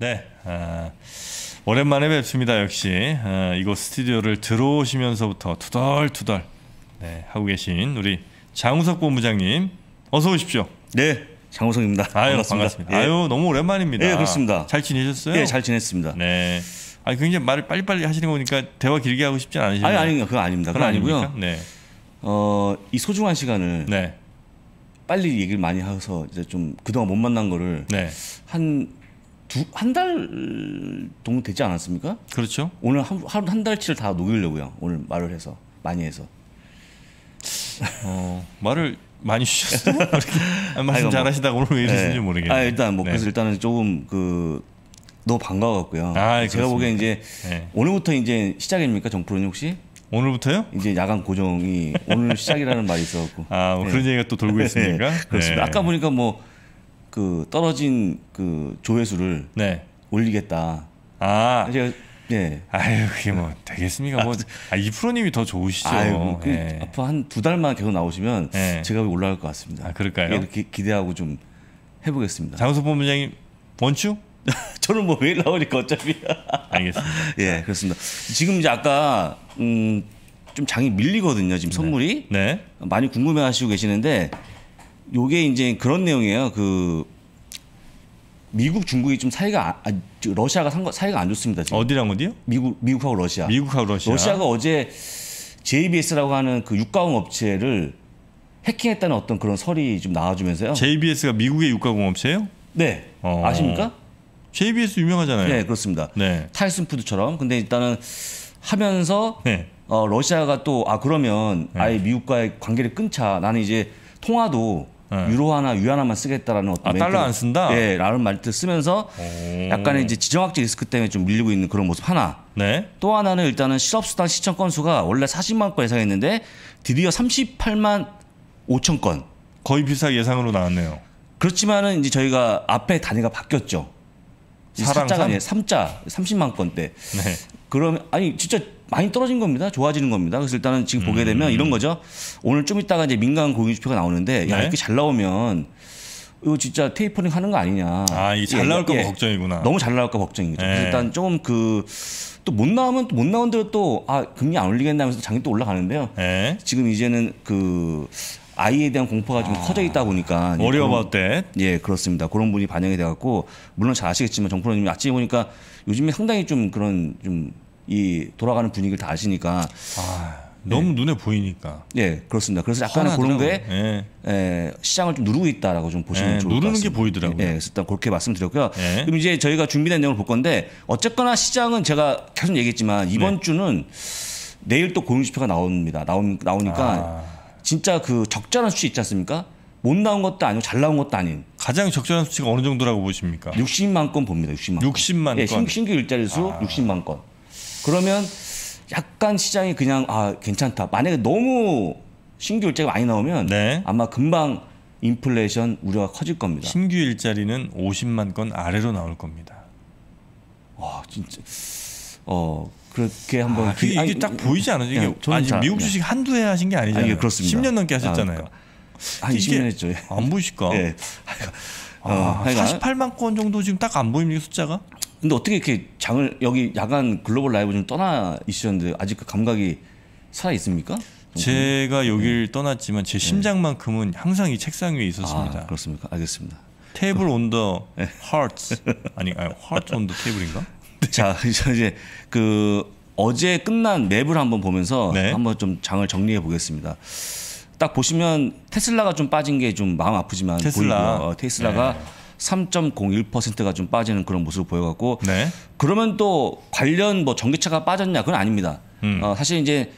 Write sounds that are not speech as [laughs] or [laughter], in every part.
네. 아, 오랜만에 뵙습니다. 역시 아, 이곳 스튜디오를 들어오시면서부터 투덜투덜 네, 하고 계신 우리 장우석 본부장님 어서 오십시오. 네. 장우석입니다. 아유, 반갑습니다. 반갑습니다. 예. 아유, 너무 오랜만입니다. 예, 그렇습니다. 잘 지내셨어요? 예, 잘 지냈습니다. 네. 아 굉장히 말을 빨리빨리 하시는 거 보니까 대화 길게 하고 싶지 않으시네 아니, 아니, 그거 아닙니다. 그건 아니고요. 네. 어, 이 소중한 시간을 네. 빨리 얘기를 많이 해서 이제 좀 그동안 못 만난 거를 네. 한 두한달 정도 되지 않았습니까? 그렇죠. 오늘 한, 하루 한 달치를 다 녹이려고요. 오늘 말을 해서 많이 해서. 어, 말을 많이 쉬셨어요. [laughs] 말씀 뭐. 잘하시다가 오늘 왜 이러시는지 네. 모르겠네요. 아, 일단 뭐 네. 그래서 일단은 조금 그 너무 반가웠고요. 아, 제가 보기엔 이제 네. 오늘부터 이제 시작입니까 정프로님 혹시? 오늘부터요? 이제 야간 고정이 오늘 시작이라는 말이 있어갖고. 아, 뭐 그런 네. 얘기가 또 돌고 [laughs] 네, 있습니까? 그렇습니다. 네. 아까 보니까 뭐그 떨어진 그 조회수를 네. 올리겠다. 아. 제가 예. 아유, 그게 뭐 되겠습니까? 뭐 아, 이 프로님이 더 좋으시죠. 아유, 뭐, 그, 예. 앞으로 한 두 달만 계속 나오시면 예. 제가 올라갈 것 같습니다. 아, 그럴까요? 이렇게 기대하고 좀 해보겠습니다. 장우 본부장님 원추? [laughs] 저는 뭐 매일 나오니까 어차피. [laughs] 알겠습니다. [laughs] 예, 그렇습니다. 지금 이제 아까 음, 좀 장이 밀리거든요. 지금 네. 선물이 네. 네. 많이 궁금해하시고 계시는데 요게 이제 그런 내용이에요. 그 미국 중국이 좀 사이가 아, 러시아가 상가, 사이가 안 좋습니다. 지금. 어디랑 어디요? 미국 미국하고 러시아. 미국하고 러시아. 러시아가 어제 JBS라고 하는 그 육가공 업체를 해킹했다는 어떤 그런 설이 좀 나와주면서요. JBS가 미국의 육가공 업체예요? 네. 어... 아십니까? JBS 유명하잖아요. 네, 그렇습니다. 네. 타이슨 푸드처럼. 근데 일단은 하면서 네. 어, 러시아가 또 아 그러면 네. 아예 미국과의 관계를 끊자. 나는 이제 통화도 네. 유로 하나 유 하나만 쓰겠다라는 어떤 아, 멘트, 달러 안 쓴다. 예, 라는 말들 쓰면서 오. 약간의 이제 지정학적 리스크 때문에 좀 밀리고 있는 그런 모습 하나. 네. 또 하나는 일단은 실업수당 시청 건수가 원래 40만 건 예상했는데 드디어 38만 5천 건. 거의 비슷하게 예상으로 나왔네요. 그렇지만은 이제 저희가 앞에 단위가 바뀌었죠. 사랑 3? 3자 30만 건대. 네. 그럼 아니 진짜 많이 떨어진 겁니다. 좋아지는 겁니다. 그래서 일단은 지금 보게 되면 이런 음. 거죠. 오늘 좀 있다가 이제 민간 공인지표가 나오는데 네. 야 이렇게 잘 나오면 이거 진짜 테이퍼링 하는 거 아니냐. 아, 이잘 예, 나올까 예, 걱정이구나. 너무 잘 나올까 걱정이 거죠. 예. 네. 일단 조금 그 또 못 나오면 못 나온 대로 또 아, 금리 안 올리겠나 하면서 장이 또 올라가는데요. 예. 지금 이제는 그 아이에 대한 공포가 좀 아, 커져 있다 보니까 어려워할 예, 그렇습니다. 그런 분이 반영이 돼 갖고 물론 잘 아시겠지만 정프로님 이 아침에 보니까 요즘에 상당히 좀 그런 좀이 돌아가는 분위기를 다 아시니까 아, 너무 예. 눈에 보이니까 예 그렇습니다. 그래서 약간은 그런 거 예. 예, 시장을 좀 누르고 있다라고 좀 보시면 예, 좋을 것 같습니다. 누르는 게 보이더라고요. 예, 일단 그렇게 말씀드렸고요. 예. 그럼 이제 저희가 준비된 내용을 볼 건데 어쨌거나 시장은 제가 계속 얘기했지만 이번 네. 주는 내일 또 고용지표가 나옵니다. 나온, 나오니까 아. 진짜 그 적절한 수치 있지 않습니까? 못 나온 것도 아니고 잘 나온 것도 아닌 가장 적절한 수치가 어느 정도라고 보십니까? 60만 건 봅니다. 60만. 60만 건. 예, 건. 예, 신규 일자리 수 아. 60만 건. 그러면 약간 시장이 그냥 아 괜찮다. 만약에 너무 신규 일자리가 많이 나오면 네. 아마 금방 인플레이션 우려가 커질 겁니다. 신규 일자리는 50만 건 아래로 나올 겁니다. 와 진짜 어 그렇게 한번 아, 그, 이게 아니, 딱 보이지 않아요? 이게 아니 잘, 미국 주식 그 네. 한두 해 하신 게 아, 아니잖아요. 아니, 그렇습니다. 10년 넘게 아, 하셨잖아요. 아, 그러니까. 한2년 했죠. 안 보이실까? 네. [laughs] 아, 어, 48만 건 정도 지금 딱 안보입니다 숫자가? 근데 어떻게 이렇게 장을 여기 야간 글로벌 라이브 좀 떠나 있었는데 아직 그 감각이 살아 있습니까? 제가 여길 네. 떠났지만 제 네. 심장만큼은 항상 이 책상 위에 있었습니다. 아, 그렇습니까? 알겠습니다. 테이블 온더 하트 아니 아니 하트 온 더 테이블인가? 자 이제 그 어제 끝난 맵을 한번 보면서 네. 한번 좀 장을 정리해 보겠습니다. 딱 보시면 테슬라가 좀 빠진 게 좀 마음 아프지만 테슬라. 보이고요. 테슬라가 네. 3.01%가 좀 빠지는 그런 모습을 보여갖고 네. 그러면 또 관련 뭐 전기차가 빠졌냐 그건 아닙니다. 음. 어, 사실 이제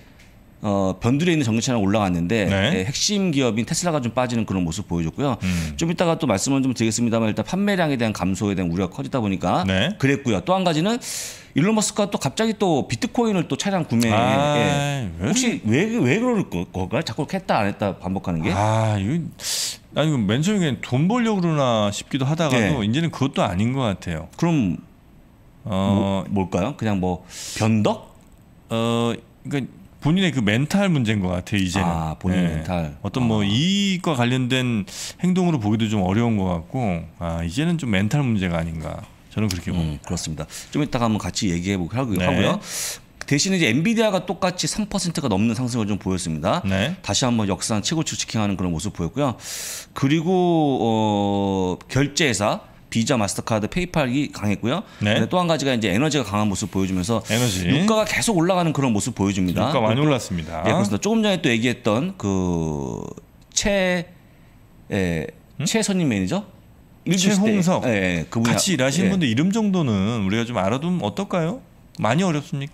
어, 변두리에 있는 전기차는 올라갔는데 네. 네, 핵심 기업인 테슬라가 좀 빠지는 그런 모습 보여줬고요. 음. 좀 이따가 또 말씀을 좀 드리겠습니다만 일단 판매량에 대한 감소에 대한 우려가 커지다 보니까 네. 그랬고요. 또 한 가지는 일론 머스크가 또 갑자기 또 비트코인을 또 차량 구매해. 아, 예. 왜? 혹시 왜, 왜 그럴 거가 자꾸 했다 안 했다 반복하는 게? 아, 이거, 난 이거 맨 처음에 돈 벌려고 그러나 싶기도 하다가도 예. 이제는 그것도 아닌 것 같아요. 그럼, 어, 뭐, 뭘까요? 그냥 뭐, 변덕? 어, 그러니까 본인의 그 멘탈 문제인 것 같아 이제는. 아 본인 네. 예. 멘탈. 어떤 뭐 아. 이익과 관련된 행동으로 보기도 좀 어려운 것 같고 아 이제는 좀 멘탈 문제가 아닌가. 저는 그렇게 봅니다. 음, 그렇습니다. 좀 이따가 한번 같이 얘기해 보고 네. 하고요. 대신에 이제 엔비디아가 똑같이 3%가 넘는 상승을 좀 보였습니다. 네. 다시 한번 역산 최고치 지킹하는 그런 모습 보였고요. 그리고 어, 결제회사 비자, 마스터카드, 페이팔이 강했고요. 네. 또한 가지가 이제 에너지가 강한 모습 보여주면서 에너지. 유가가 계속 올라가는 그런 모습 보여줍니다. 유가 많이 올랐습니다. 네, 그렇습니다. 조금 전에 또 얘기했던 그최 에, 예, 음? 최선임 매니저 최홍석 네, 그 분야, 같이 아, 일하시는 예. 분들 이름 정도는 우리가 좀 알아두면 어떨까요? 많이 어렵습니까?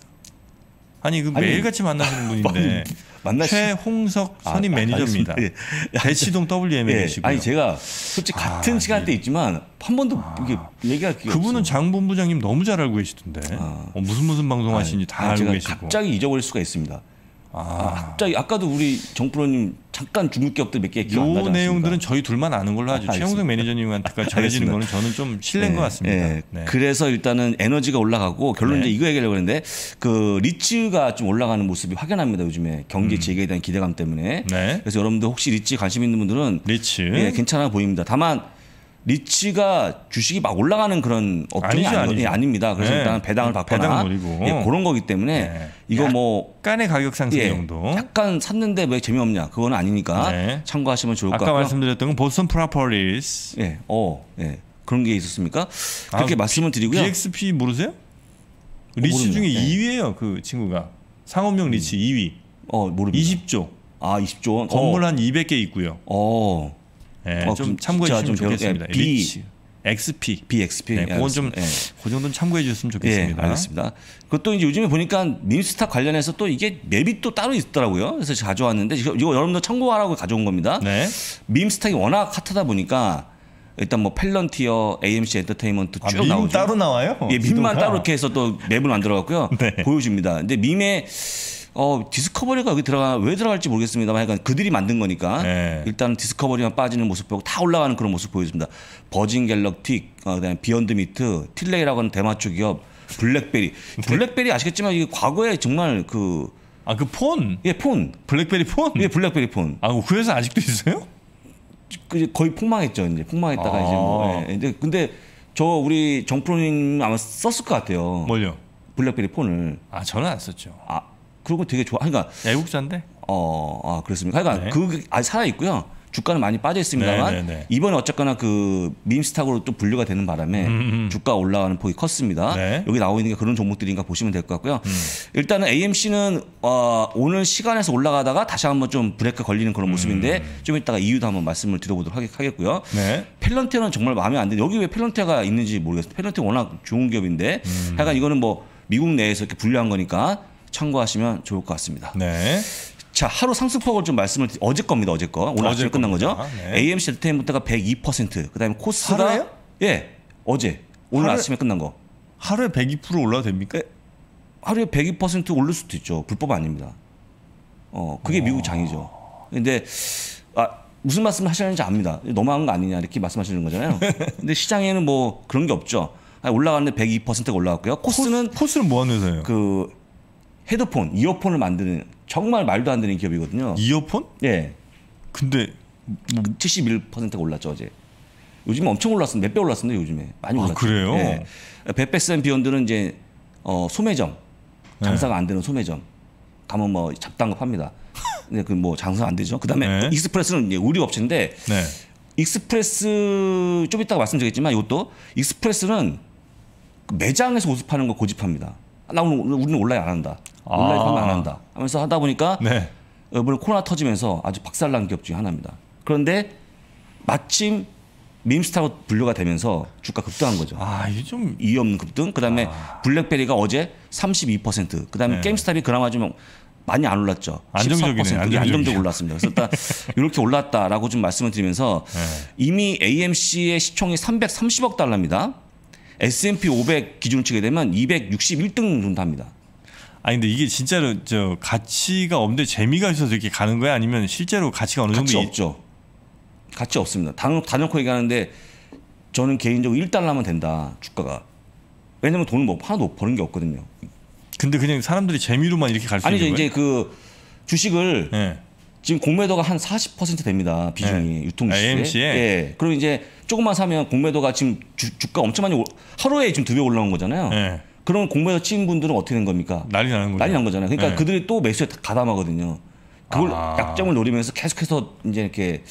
아니 그 매일 같이 만나시는 [laughs] 분인데 만나시... 최홍석 아, 선임 아, 매니저입니다. 아, 예. 대치동 WM에 예, 시고요 아니 제가 솔직히 아, 같은 아, 시간대 예. 있지만 한 번도 이게 얘기할 기회 그분은 장 본부장님 너무 잘 알고 계시던데 어, 무슨 무슨 방송 하시는지 다 알고 계시고 갑자기 잊어버릴 수가 있습니다. 아. 학자 아까도 우리 정프로님 잠깐 주물기업들 몇 개 기억 나지 않습니 내용들은 저희 둘만 아는 걸로 하죠. 아, 최영석 매니저님한테까지 [laughs] 전해지는 거는 저는 좀 실례인 네, 것 같습니다. 네. 네. 그래서 일단은 에너지가 올라가고 결론 이제 네. 이거 얘기하려고 했는데 그 리츠가 좀 올라가는 모습이 확연합니다. 요즘에 경제 음. 재개에 대한 기대감 때문에. 네. 그래서 여러분들 혹시 리츠 관심 있는 분들은 리츠 예, 괜찮아 보입니다. 다만 리츠가 주식이 막 올라가는 그런 업종이 아니죠, 아니, 예, 아닙니다 그래서 네. 일단 배당을 받거나 배당 예, 그런 거기 때문에 네. 이거 뭐 약간의 가격 상승 예, 정도 약간 샀는데 왜 재미없냐 그건 아니니까 네. 참고하시면 좋을 것 같고요. 아까 말씀드렸던 건 보스턴 프라퍼리스. 예, 어, 예. 그런 게 있었습니까? 그렇게 아, 말씀을 드리고요. BXP 모르세요? 어, 리츠 중에 2위예요 그 친구가 상업용 리츠 음. 2위. 어모릅니 20조. 아 20조 원. 건물 어. 한 200개 있고요. 어. 네, 어, 좀 참고해 주시면 좋겠습니다. 비, 리 XP, BXP. 네, 예, 그건 좀, 예. 그 정도는 참고해 주셨으면 예, 좋겠습니다. 예, 알겠습니다. 그것도 이제 요즘에 보니까 밈스타 관련해서 또 이게 맵이 또 따로 있더라고요. 그래서 가져왔는데, 이거 여러분들 참고하라고 가져온 겁니다. 네. 밈스타이 워낙 핫하다 보니까 일단 뭐 펠런티어, AMC 엔터테인먼트 아, 쭉 아, 밈 나오죠. 따로 나와요? 예, 밈만 따로 이렇게 해서 또 맵을 만들어갖고요. [laughs] 네. 보여줍니다. 근데 밈에 어 디스커버리가 여기 들어가 왜 들어갈지 모르겠습니다만 하여간 그들이 만든 거니까 네. 일단 디스커버리만 빠지는 모습 보고 다 올라가는 그런 모습 보여줍니다. 버진 갤럭틱, 어, 그다음에 비욘드 미트, 틸레이라고 하는 대마초 기업, 블랙베리. 블랙베리 아시겠지만 이게 과거에 정말 그 아, 그 폰? 예, 폰. 블랙베리 폰? 예, 블랙베리 폰. 아, 그 회사 아직도 있어요? 그 거의 폭망했죠. 이제 폭망했다가 아~ 이제 뭐 아. 예. 근데 저 우리 정프로님 아마 썼을 것 같아요. 뭘요? 블랙베리 폰을. 아, 저는 안 썼죠. 아, 그런 거 되게 좋아. 그러니까 애국자인데. 어, 아, 그렇습니까? 그러니까 네. 그 아, 살아 있고요. 주가는 많이 빠져 있습니다만 네, 네, 네, 이번에 어쨌거나 그 밈스탁으로 또 분류가 되는 바람에 음음. 음, 음. 주가 올라가는 폭이 컸습니다. 네. 여기 나오고 있는 게 그런 종목들인가 보시면 될 것 같고요. 음. 일단은 AMC는 어, 오늘 시간에서 올라가다가 다시 한번 좀 브레이크 걸리는 그런 음. 모습인데 음. 좀 이따가 이유도 한번 말씀을 드려보도록 하겠고요. 네. 펠런테는 정말 마음에 안 드는데 여기 왜 펠런테가 있는지 모르겠어요. 펠런테 워낙 좋은 기업인데 음. 하여간 이거는 뭐 미국 내에서 이렇게 분류한 거니까 참고하시면 좋을 것 같습니다. 네. 자 하루 상승폭을 좀 말씀을 드리, 어제 겁니다 어제 거 오늘 어제 끝난 거죠 네. AMC 엔터테인먼트가 102% 그다음에 코스가 하루에요? 예 어제 오늘 하루 아침에 끝난 거 하루에 102% 올라도 됩니까? 예, 하루에 102% 올릴 수도 있죠 불법 아닙니다 어 그게 오. 어. 미국 장이죠 근데 아 무슨 말씀을 하시는지 압니다 너무한 거 아니냐 이렇게 말씀하시는 거잖아요 [laughs] 근데 시장에는 뭐 그런 게 없죠 아, 올라갔는데 102%가 올라갔고요 코스는 코스는 뭐하는 회사예요? 그 헤드폰, 이어폰을 만드는 정말 말도 안 되는 기업이거든요. 이어폰? 예. 근데 71%가 뭐 올랐죠 어제. 요즘에 엄청 올랐습니다. 몇배 올랐습니다 요즘에 많이 아, 올랐죠. 아, 그래요? 예. 베페스 비욘드는 이제 어, 소매점 예. 장사가 네. 안 되는 소매점 가면 뭐 잡다한 거 팝니다. 근데 그뭐 장사 가안 되죠. 그다음에 네. 익스프레스는 이제 의류 업체인데 네. 익스프레스 좀 이따가 말씀드리겠지만 이것도 익스프레스는 매장에서 옷을 파는 거 고집합니다. 나 오늘 우리는 온라인 안 한다. 온라인 판매 아. 안 한다 하면서 하다 보니까 네. 이번 코로나 터지면서 아주 박살난 기업 중에 하나입니다. 그런데 마침 밈스타로 분류가 되면서 주가 급등한 거죠. 아, 이게 좀 이유 없는 급등. 그다음에 아... 블랙베리가 어제 32%. 그다음에 네. 게임스탑이 그나마 좀 많이 안 올랐죠. 안정적이네. 안정적 안정적으로 올랐습니다. 그래서 일단 이렇게 올랐다라고 좀 말씀을 드리면서 네. 이미 AMC의 시총이 330억 달러입니다. S&P 500 기준치게 되면 261등 정도 합니다. 아니 근데 이게 진짜로 저 가치가 없는데 재미가 있어서 이렇게 가는 거야? 아니면 실제로 가치가 어느 정도 가치 없죠. 가치 없습니다. 단, 단연코 얘기하는데 저는 개인적으로 1달러 하면 된다. 주가가. 왜냐면 돈을 뭐 하나도 버는 게 없거든요. 근데 그냥 사람들이 재미로만 이렇게 갈 수 있는 거예요? 아니죠. 이제 그 주식을 네. 지금 공매도가 한 40% 됩니다. 비중이 네. 예. 유통주식에. 아, AMC에? 예. 그럼 이제 조금만 사면 공매도가 지금 주, 주가 엄청 많이 오, 하루에 지금 두 배 올라온 거잖아요. 네. 그러면 공모해서 친 분들은 어떻게 된 겁니까? 난리 나는 거죠. 난리 난 거잖아요. 그러니까 네. 그들이 또 매수에 가담하거든요. 그걸 아. 약점을 노리면서 계속해서 이제 이렇게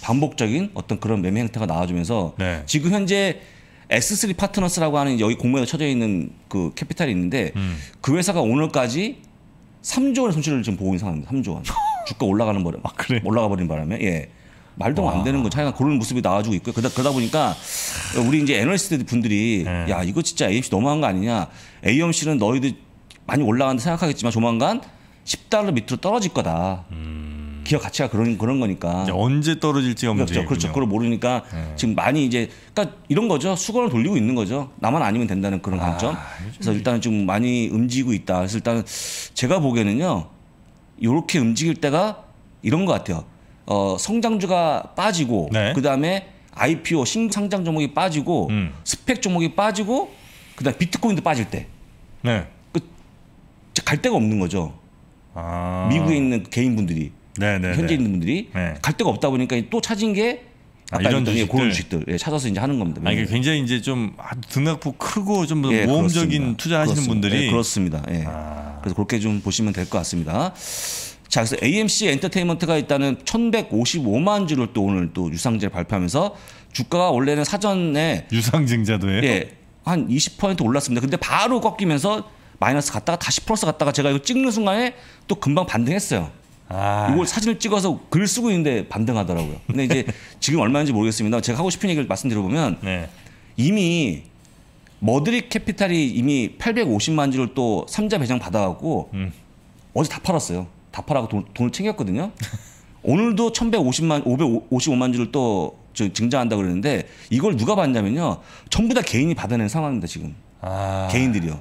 반복적인 어떤 그런 매매 행태가 나와주면서 네. 지금 현재 S3 파트너스라고 하는 여기 공모에 쳐져 있는 그 캐피탈이 있는데 음. 그 회사가 오늘까지 3조 원의 손실을 지금 보고 있는 상황입니다. 3조 원. [laughs] 주가 올라가는 바람에 아, 그래? 올라가 버린 바람에 예. 말도 와. 안 되는 거 차이가 그런 모습이 나와주고 있고요. 그러다, 그러다 보니까 우리 이제 애널리스트 분들이 네. 야 이거 진짜 AMC 너무한 거 아니냐. AMC는 너희들 많이 올라간다 생각하겠지만 조만간 10달러 밑으로 떨어질 거다. 음. 기업 가치가 그런 그런 거니까 언제 떨어질지가 문제 그렇죠. 그렇죠. 그걸 모르니까 네. 지금 많이 이제 그러니까 이런 거죠. 수건을 돌리고 있는 거죠. 나만 아니면 된다는 그런 아, 관점. 그래서 일단은 좀 많이 움직이고 있다. 그래서 일단 제가 보기에는요. 이렇게 움직일 때가 이런 것 같아요. 어, 성장주가 빠지고 네. 그다음에 IPO 신상장 종목이 빠지고 음. 스펙 종목이 빠지고 그다음 비트코인도 빠질 때갈 네. 그, 데가 없는 거죠. 아. 미국에 있는 개인분들이 네네네. 현재 네. 있는 분들이 네. 갈 데가 없다 보니까 또 찾은 게 아, 이런 주식들. 고런 주식들 예, 찾아서 이제 하는 겁니다. 아, 이게 굉장히 이제 좀등락폭 크고 좀 예, 모험적인 투자하시는 분들이 예, 그렇습니다. 예. 아. 그래서 그렇게 좀 보시면 될 것 같습니다. 자, 그래서 AMC 엔터테인먼트가 있다는 1155만 주를 또 오늘 또 유상제를 발표하면서 주가가 원래는 사전에 유상증자도예 예. 한20% 올랐습니다. 근데 바로 꺾이면서 마이너스 갔다가 다시 플러스 갔다가 제가 이거 찍는 순간에 또 금방 반등했어요. 아. 이걸 사진을 찍어서 글 쓰고 있는데 반등하더라고요. 근데 이제 [laughs] 지금 얼마인지 모르겠습니다. 제가 하고 싶은 얘기를 말씀드려보면 네. 이미 머드릭 캐피탈이 이미 850만 주를 또 3자 배정 받아갖고 음. 어제 다 팔았어요. 다파라고 돈, 돈을 챙겼거든요. [laughs] 오늘도 1,150만 555만 주를 또 증자한다 그러는데 이걸 누가 받냐면요. 전부 다 개인이 받아낸 상황입니다, 지금. 아... 개인들이요.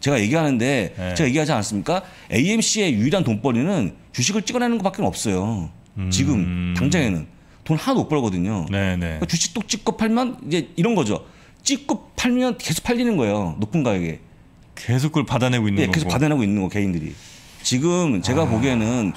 제가 얘기하는데 네. 제가 얘기하지 않았습니까? AMC의 유일한 돈벌이는 주식을 찍어내는 것밖에 없어요. 음... 지금 당장에는 돈 하나도 못 벌거든요. 네, 네. 그러니까 주식 또 찍고 팔면 이제 이런 거죠. 찍고 팔면 계속 팔리는 거예요. 높은 가격에. 계속 그걸 받아내고 있는 네, 계속 거고. 계 받아내고 있는 거 개인들이. 지금 제가 아. 보기에는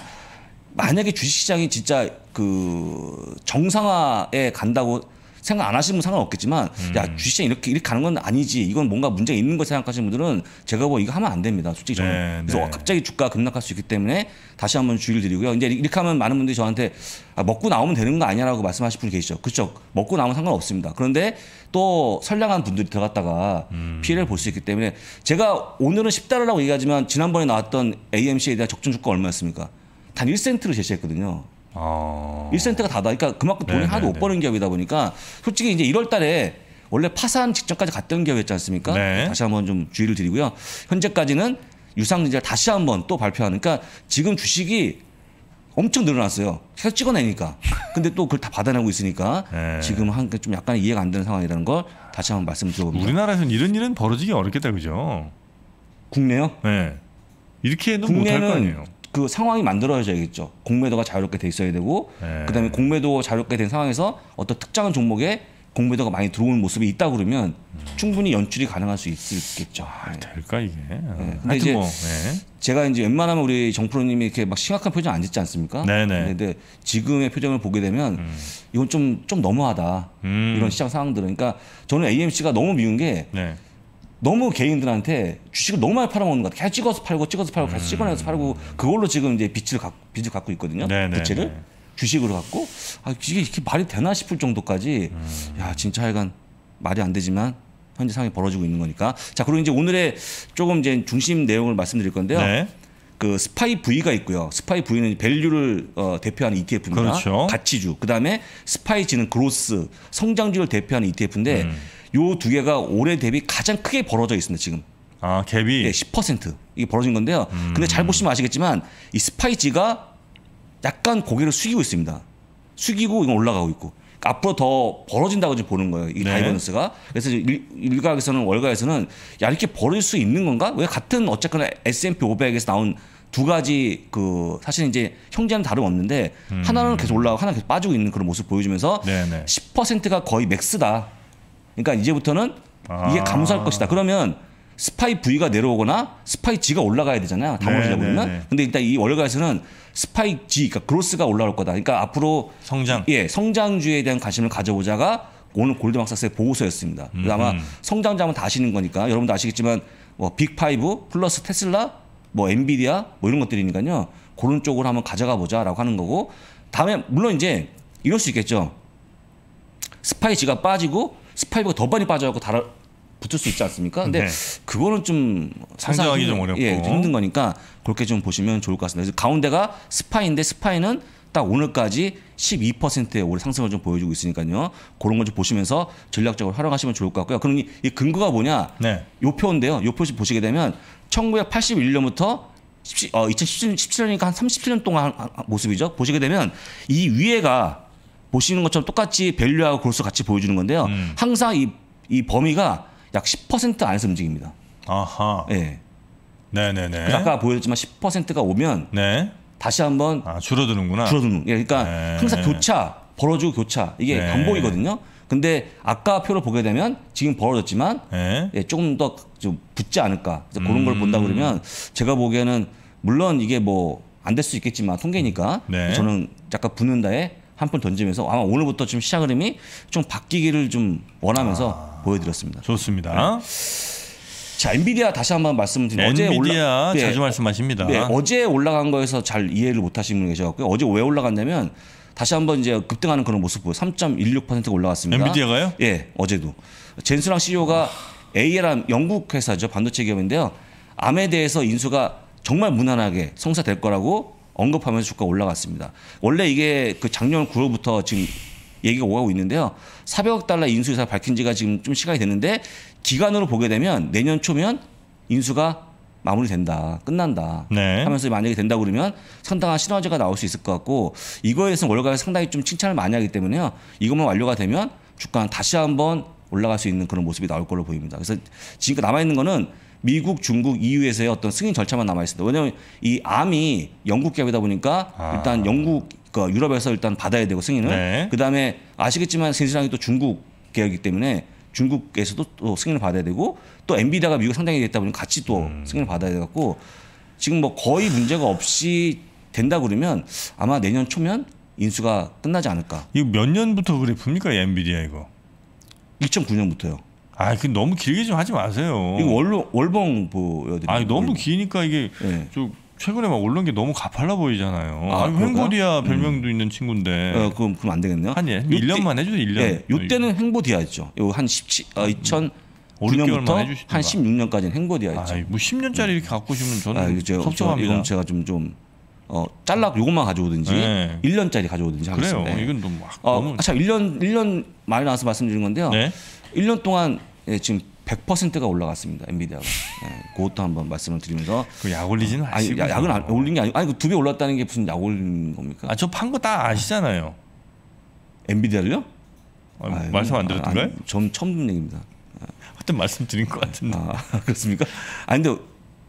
만약에 주식시장이 진짜 그 정상화에 간다고 생각 안 하시는 분 상관없겠지만 음. 야 주식시장 이렇게 이렇게 가는 건 아니지 이건 뭔가 문제가 있는 걸 생각하시는 분들은 제가 뭐 이거 하면 안 됩니다 솔직히 저는 네, 그래서 네. 갑자기 주가 급락할 수 있기 때문에 다시 한번 주의를 드리고요 이제 이렇게 하면 많은 분들이 저한테 아, 먹고 나오면 되는 거 아니냐라고 말씀하실 분이 계시죠 그렇죠 먹고 나오면 상관없습니다 그런데 또 선량한 분들이 들어갔다가 음. 피해를 볼 수 있기 때문에 제가 오늘은 10달러라고 얘기하지만 지난번에 나왔던 AMC에 대한 적중 주가 얼마였습니까 단 1센트로 제시했거든요 어... 1센트가 다다. 그러니까 그만큼 돈이 네, 네, 하나도 못 네. 버는 기업이다 보니까 솔직히 이제 1월 달에 원래 파산 직전까지 갔던 기업이었지 않습니까? 네. 다시 한번 좀 주의를 드리고요. 현재까지는 유상증자를 다시 한번 또 발표하니까 그러니까 지금 주식이 엄청 늘어났어요. 계속 찍어내니까. 근데 또 그걸 다 받아내고 있으니까 네. 지금 한좀 그 약간 이해가 안 되는 상황이라는 걸 다시 한번 말씀드려봅니다. 우리나라에서는 이런 일은 벌어지기 어렵겠다 그죠? 국내요? 네. 이렇게 해도 못할 거 아니에요. 그 상황이 만들어져야겠죠. 공매도가 자유롭게 돼 있어야 되고 네. 그다음에 공매도 자유롭게 된 상황에서 어떤 특정한 종목에 공매도가 많이 들어오는 모습이 있다 그러면 충분히 연출이 가능할 수 있겠죠. 아, 네. 될까 이게? 네. 어, 근데 이제 뭐, 네. 제가 이제 웬만하면 우리 정프로님이 이렇게 막 심각한 표정 안 짓지 않습니까? 네네. 네. 근데 지금의 표정을 보게 되면 음. 이건 좀좀 좀 너무하다 음. 이런 시장 상황들은. 그러니까 저는 AMC가 너무 미운 게. 네. 너무 개인들한테 주식을 너무 많이 팔아먹는 것 같아요. 계속 찍어서 팔고 찍어서 팔고 계속 찍어내서 음. 팔고 그걸로 지금 이제 빚을 갖, 빚을 갖고 있거든요. 네네네. 부채를 네, 네. 주식으로 갖고 아 이게 이렇게 말이 되나 싶을 정도까지 음. 야 진짜 하여간 말이 안 되지만 현재 상황이 벌어지고 있는 거니까 자 그리고 이제 오늘의 조금 이제 중심 내용을 말씀드릴 건데요. 네. 그 스파이 V가 있고요. 스파이 V는 밸류를 어, 대표하는 ETF입니다. 그렇죠. 가치주. 그다음에 스파이 G는 그로스 성장주를 대표하는 ETF인데 음. 요두 개가 올해 대비 가장 크게 벌어져 있습니다 지금. 아 갭이 네, 10% 이게 벌어진 건데요. 음. 근데 잘 음. 보시면 아시겠지만 이 스파이지가 약간 고개를 숙이고 있습니다. 숙이고 이건 올라가고 있고 그러니까 앞으로 더 벌어진다고 지금 보는 거예요. 이 네. 다이버넌스가 그래서 일, 각에서는 월가에서는 야 이렇게 벌어질 수 있는 건가? 왜 같은 어쨌거나 S&P 500에서 나온 두 가지 그 사실 이제 형제는 다름없는데 음. 하나는 계속 올라가고 하나는 계속 빠지고 있는 그런 모습 보여주면서 네네. 10%가 거의 맥스다. 그러니까 이제부터는 아. 이게 감소할 것이다. 그러면 스파이 V가 내려오거나 스파이 G가 올라가야 되잖아요. 다머지다 네, 네, 보면. 네, 근데 일단 이 월가에서는 스파이 G, 그러니까 그로스가 올라올 거다. 그러니까 앞으로 성장, 예, 성장주에 대한 관심을 가져보자가 오늘 골드만사스의 보고서였습니다. 음. 아마 음. 성장자면 다 아시는 거니까 여러분도 아시겠지만 뭐 빅파이브 플러스 테슬라, 뭐 엔비디아 뭐 이런 것들이니까요. 그런 쪽으로 한번 가져가 보자라고 하는 거고 다음에 물론 이제 이럴 수 있겠죠. 스파이 G가 빠지고 스파이브가 더 많이 빠져갖고 달아 붙을 수 있지 않습니까? 근데 네. 그거는 좀 상상하기 좀 어렵고 예, 힘든 거니까 그렇게 좀 보시면 좋을 것 같습니다. 그래서 가운데가 스파인데 스파이는 딱 오늘까지 12%의 올해 상승을 좀 보여주고 있으니까요. 그런 걸 좀 보시면서 전략적으로 활용하시면 좋을 것 같고요. 그럼 이, 이 근거가 뭐냐? 네. 요 표인데요. 요 표시 보시게 되면 1981년부터 10, 어, 2017, 년이니까한 37년 동안 모습이죠. 보시게 되면 이 위에가 보시는 것처럼 똑같이 밸류하고 그로스 같이 보여주는 건데요. 음. 항상 이, 이 범위가 약 10% 안에서 움직입니다. 아하. 네. 네네네. 그러니까 아까 보여줬지만 10%가 오면 네. 다시 한번 아, 줄어드는구나. 줄어드는. 예, 그러니까 네. 항상 교차 벌어지고 교차 이게 네. 반복이거든요. 근데 아까 표를 보게 되면 지금 벌어졌지만 네. 예, 조금 더 좀 붙지 않을까 그래서 그런 걸 음. 본다 그러면 제가 보기에는 물론 이게 뭐 안 될 수 있겠지만 통계니까 네. 저는 약간 붙는다에 한푼 던지면서 아마 오늘부터 좀 시작 흐름이 좀 바뀌기를 좀 원하면서 아, 보여드렸습니다. 좋습니다. 네. 자 엔비디아 다시 한 번 말씀드리면 어제 올라 네. 자주 말씀하십니다. 네, 어제 올라간 거에서 잘 이해를 못하시는 분 계셔갖고요. 어제 왜 올라갔냐면 다시 한번 이제 급등하는 그런 모습 보여. 3.16%가 올라갔습니다. 엔비디아가요? 예, 어제도 젠스랑 CEO가 ALM 영국 회사죠 반도체 기업인데요. 암에 대해서 인수가 정말 무난하게 성사될 거라고 언급하면서 주가 올라갔습니다. 원래 이게 그 작년 9월부터 지금 얘기가 오가고 있는데요. 400억 달러 인수에사 밝힌 지가 지금 좀 시간이 됐는데 기간으로 보게 되면 내년 초면 인수가 마무리된다, 끝난다 네. 하면서 만약에 된다 그러면 상당한 실화지가 나올 수 있을 것 같고 이거에 대서 월가에 상당히 좀 칭찬을 많이 하기 때문에요. 이것만 완료가 되면 주가는 다시 한번 올라갈 수 있는 그런 모습이 나올 걸로 보입니다. 그래서 지금 남아 있는 거는 미국, 중국, EU에서의 어떤 승인 절차만 남아 있습니다. 왜냐하면 이 암이 영국 기업이다 보니까 아. 일단 영국 그러니까 유럽에서 일단 받아야 되고 승인을 네. 그다음에 아시겠지만 신시랑이 또 중국 기업이기 때문에 중국에서도 또 승인을 받아야 되고 또 엔비디아가 미국 상장이 됐다 보니 같이 또 음. 승인을 받아야 돼 갖고 지금 뭐 거의 문제가 없이 된다 그러면 아마 내년 초면 인수가 끝나지 않을까. 이거 몇 년부터 그래프입니까 엔비디아 이거? 2009년부터요. 아, 그 너무 길게 좀 하지 마세요. 이거 월로, 월봉 보여드릴게요. 아, 너무 월봉. 기니까 이게 네. 예. 좀 최근에 막 올른 게 너무 가팔라 보이잖아요. 아, 횡보디아 음. 별명도 있는 친구인데. 어, 그럼 그럼 안 되겠네요. 한 예, 1년만 해줘요. 1년. 예, 아, 요때는 예. 횡보디아였죠. 요 한 17, 어, 2000 9년부터 한 16년까지는 아, 음. 횡보디아였죠. 뭐 10년짜리 이렇게 갖고 오시면 저는 아, 그렇죠. 섭섭합니다. 이건 제가 좀 좀 어, 잘라 요것만 가져오든지 네. 1년짜리 가져오든지 하겠습니다. 그래요. 이건 또 막. 어, 너무... 아, 참 1년 1년 많이 나와서 말씀드린 건데요. 네? 1년 동안 예, 지금 100%가 올라갔습니다. 엔비디아가. 예, 그것도 한번 말씀을 드리면서 그 약 올리지는 아니, 시고 약은 안, 올린 게 아니고 아니 그 두배 올랐다는 게 무슨 약 올린 겁니까? 아저 판 거 다 아시잖아요. 엔비디아를요? 아, 아 말씀 안 들었던가요? 아, 아전 처음 듣는 얘기입니다. 하여튼 말씀드린 것 같은데. 아 [laughs] 그렇습니까? 아 근데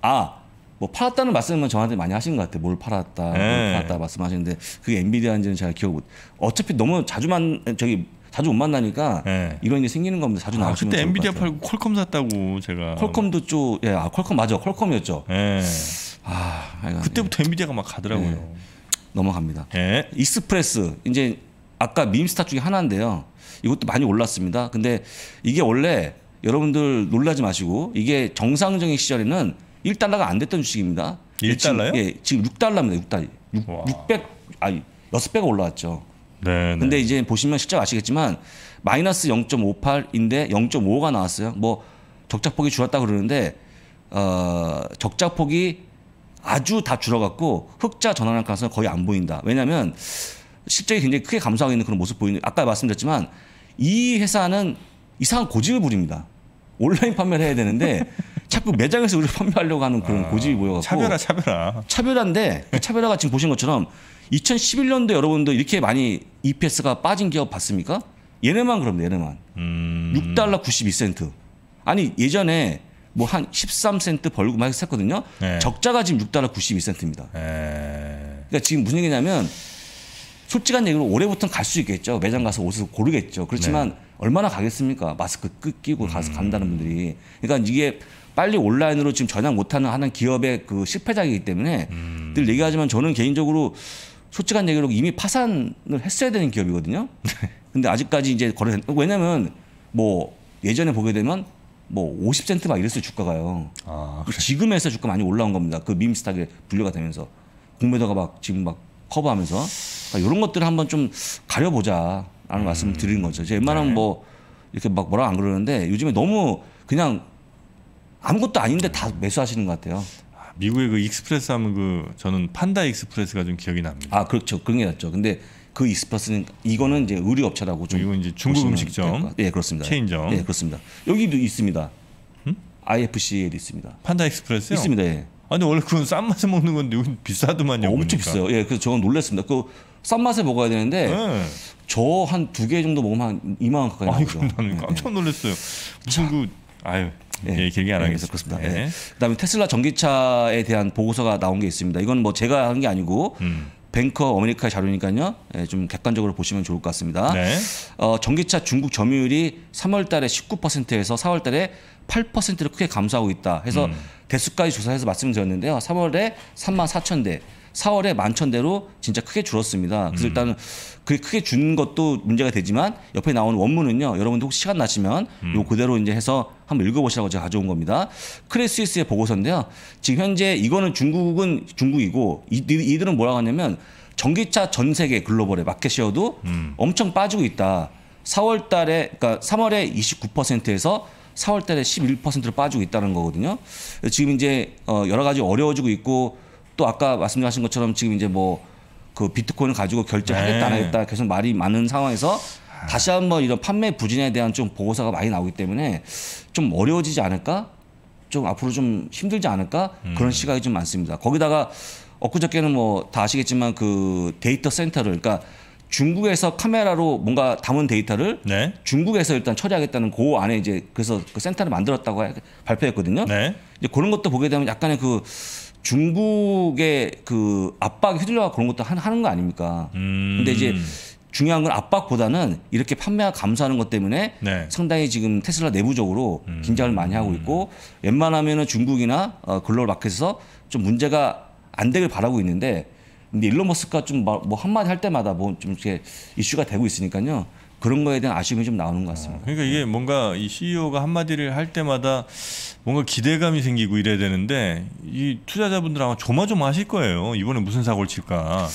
아 뭐 팔았다는 말씀은 저한테 많이 하신 것 같아요. 뭘 팔았다, 뭘 네. 팔았다 말씀하시는데 그게 엔비디아인지는 잘 기억 못. 어차피 너무 자주만 저기 자주 못 만나니까 네. 이런 일이 생기는 겁니다. 자주 아, 나오시는 그때 엔비디아 팔고 퀄컴 샀다고 제가 퀄컴도 쪼, 예, 아, 퀄컴 맞아. 퀄컴이었죠. 네. 아, 그때부터 예. 엔비디아가 막 가더라고요. 예. 넘어갑니다. 예. 익스프레스 이제 아까 밈스타 중에 하나인데요. 이것도 많이 올랐습니다. 근데 이게 원래 여러분들 놀라지 마시고 이게 정상적인 시절에는 1달러가 안 됐던 주식입니다. 1달러요? 예, 지금 6달러입니다. 6달러. 6, 600 아니 6배가 올라왔죠. 네, 근데 이제 보시면 실제 아시겠지만 마이너스 0.58인데 0.5가 나왔어요. 뭐 적자폭이 줄었다 그러는데 어, 적자폭이 아주 다 줄어갔고 흑자 전환할 가능성 거의 안 보인다. 왜냐하면 실적이 굉장히 크게 감소하고 있는 그런 모습 보이는. 아까 말씀드렸지만 이 회사는 이상한 고집을 부립니다. 온라인 판매를 해야 되는데 [laughs] 자꾸 매장에서 우리 판매하려고 하는 그런 아, 고집이 보여갖고 차별화 차별화 차별화인데 그 차별화가 지금 보신 것처럼 2011년도 여러분도 이렇게 많이 EPS가 빠진 기업 봤습니까? 얘네만 그럼 얘네만. 음. 6달러 92센트. 아니 예전에 뭐 한 13센트 벌고 막 했었거든요. 네. 적자가 지금 6달러 92센트입니다. 네. 그러니까 지금 무슨 얘기냐면 솔직한 얘기로 올해부터는 갈 수 있겠죠. 매장 가서 옷을 고르겠죠. 그렇지만 네. 얼마나 가겠습니까? 마스크 끼고 가서 음. 간다는 분들이. 그러니까 이게 빨리 온라인으로 지금 전향 못하는 하는 기업의 그 실패작이기 때문에 음. 늘 얘기하지만 저는 개인적으로 솔직한 얘기로 이미 파산을 했어야 되는 기업이거든요. [laughs] 네. 근데 아직까지 이제 거래 왜냐면 뭐 예전에 보게 되면 뭐 50센트 막 이랬어요 주가가요. 아, 그래. 지금에서 주가 많이 올라온 겁니다. 그 밈스탁에 분류가 되면서 공매도가 막 지금 막 커버하면서 그러니까 이런 것들을 한번 좀 가려보자라는 음. 말씀을 드리는 거죠. 제가 웬만하면 네. 뭐 이렇게 막 뭐라 안 그러는데 요즘에 너무 그냥 아무것도 아닌데 다 매수하시는 것 같아요. 미국의 그 익스프레스 하면 그 저는 판다 익스프레스가 좀 기억이 납니다. 아 그렇죠. 그런 게 낫죠. 근데 그 익스프레스는 이거는 이제 의류업체라고 좀 이건 이제 중국 음식점. 예, 네, 그렇습니다. 체인점. 예, 네, 그렇습니다. 여기도 있습니다. 음? i f c 에 있습니다. 판다 익스프레스요? 있습니다. 예. 아니 원래 그건 싼 맛에 먹는 건데 여기 비싸더만요. 어, 엄청 비싸요. 예, 그래서 저는 놀랐습니다. 그싼 맛에 먹어야 되는데 네. 저한 두 개 정도 먹으면 한 2만 원 가까이 아, 나오죠. 아니, 나는 예, 예. 깜짝 놀랐어요. 무슨 자, 그 아유 예, 예, 길게 안 하겠습니다. 예. 예. 그다음에 테슬라 전기차에 대한 보고서가 나온 게 있습니다. 이건 뭐 제가 한 게 아니고 음. 뱅커 어메리카 자료니까요. 예, 좀 객관적으로 보시면 좋을 것 같습니다. 네. 어, 전기차 중국 점유율이 3월 달에 19%에서 4월 달에 8%를 크게 감소하고 있다. 해서 음. 대수까지 조사해서 말씀드렸는데요. 3월에 3만 4천 대, 4월에 1만 천 대로 진짜 크게 줄었습니다. 그래서 음. 일단은 그게 크게 준 것도 문제가 되지만 옆에 나온 원문은요. 여러분도 혹시 시간 나시면 음. 요 그대로 이제 해서 한번 읽어보시라고 제가 가져온 겁니다. 크레스위스의 보고서인데요. 지금 현재 이거는 중국은 중국이고 이들은 뭐라고 하냐면 전기차 전 세계 글로벌의 마켓시어도 음. 엄청 빠지고 있다. 4월 달에 그러니까 3월에 29%에서 4월 달에 11%로 빠지고 있다는 거거든요. 지금 이제 어, 여러 가지 어려워지고 있고 또 아까 말씀하신 것처럼 지금 이제 뭐그 비트코인을 가지고 결제하겠다 안 네. 하겠다 계속 말이 많은 상황에서 아. 다시 한번 이런 판매 부진에 대한 좀 보고서가 많이 나오기 때문에 좀 어려워지지 않을까? 좀 앞으로 좀 힘들지 않을까? 그런 음. 시각이 좀 많습니다. 거기다가 엊그저께는 뭐 다 아시겠지만 그 데이터 센터를 그러니까 중국에서 카메라로 뭔가 담은 데이터를 네. 중국에서 일단 처리하겠다는 그 안에 이제 그래서 그 센터를 만들었다고 발표했거든요. 네. 이제 그런 것도 보게 되면 약간의 그 중국의 그 압박 휘둘려 그런 것도 하는 거 아닙니까? 음. 근데 이제 중요한 건 압박보다는 이렇게 판매와 감소하는 것 때문에 네. 상당히 지금 테슬라 내부적으로 음. 긴장을 많이 하고 있고 웬만하면은 중국이나 어, 글로벌 마켓에서 좀 문제가 안 되길 바라고 있는데 근데 일론 머스크가 좀 뭐 한마디 할 때마다 뭐 좀 이렇게 이슈가 되고 있으니까요. 그런 거에 대한 아쉬움이 좀 나오는 것 같습니다. 그러니까 이게 뭔가 이 CEO가 한마디를 할 때마다 뭔가 기대감이 생기고 이래야 되는데 이 투자자분들 아마 조마조마하실 거예요. 이번에 무슨 사고를 칠까.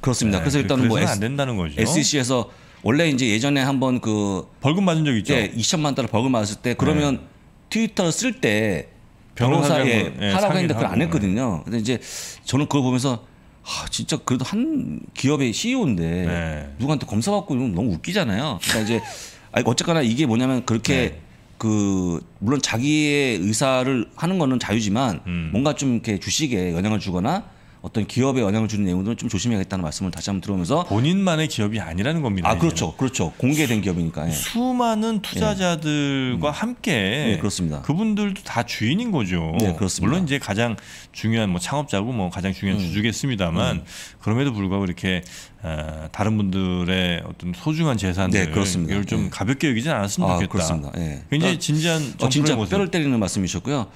그렇습니다. 네, 그래서 일단은 뭐안 된다는 거죠. SEC에서 원래 이제 예전에 한번 그 벌금 맞은 적 있죠. 예, 2천만 달러 벌금 맞았을 때 그러면 네. 트위터 쓸 때 변호사에 예, 하라고 했는데 그걸 안 네. 했거든요. 근데 이제 저는 그걸 보면서 아, 진짜 그래도 한 기업의 CEO인데 네. 누구한테 검사받고 이러면 너무 웃기잖아요. 그러니까 이제 아니 어쨌거나 이게 뭐냐면 그렇게 네. 그 물론 자기의 의사를 하는 거는 자유지만 음. 뭔가 좀 이렇게 주식에 영향을 주거나 어떤 기업에 영향을 주는 내용들은 좀 조심해야겠다는 말씀을 다시 한번 들어오면서 본인만의 기업이 아니라는 겁니다. 아 그렇죠, 그렇죠. 공개된 기업이니까 예. 수많은 투자자들과 예. 음. 함께 예, 그렇습니다. 그분들도 다 주인인 거죠. 네, 그렇습니다. 물론 이제 가장 중요한 뭐 창업자고 뭐 가장 중요한 음. 주주겠습니다만 음. 그럼에도 불구하고 이렇게 어, 다른 분들의 어떤 소중한 재산들 네, 이걸 좀 예. 가볍게 여기진 않았으면 아, 좋겠다. 그렇습니다. 예. 굉장히 그러니까 진지한 어, 진짜 뼈를 때리는 말씀이셨고요.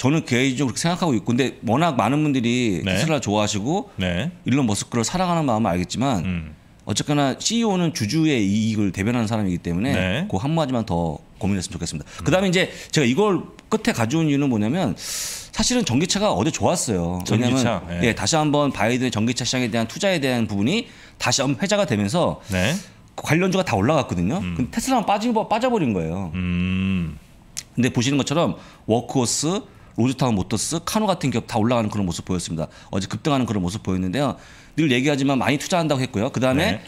저는 개인적으로 그렇게 생각하고 있고 근데 워낙 많은 분들이 네. 테슬라 좋아하시고 네. 일론 머스크를 사랑하는 마음은 알겠지만 음. 어쨌거나 CEO는 주주의 이익을 대변하는 사람이기 때문에 네. 그 한마디만 더 고민했으면 좋겠습니다. 음. 그다음에 이제 제가 이걸 끝에 가져온 이유는 뭐냐면 사실은 전기차가 어제 좋았어요. 왜냐하면 네. 예, 다시 한번 바이든의 전기차 시장에 대한 투자에 대한 부분이 다시 한번 회자가 되면서 네. 관련주가 다 올라갔거든요. 음. 근데 테슬라만 빠진거 빠져버린 거예요. 음. 근데 보시는 것처럼 워크호스 로즈타운 모터스, 카노 같은 기업 다 올라가는 그런 모습 보였습니다. 어제 급등하는 그런 모습 보였는데요. 늘 얘기하지만 많이 투자한다고 했고요. 그 다음에 네.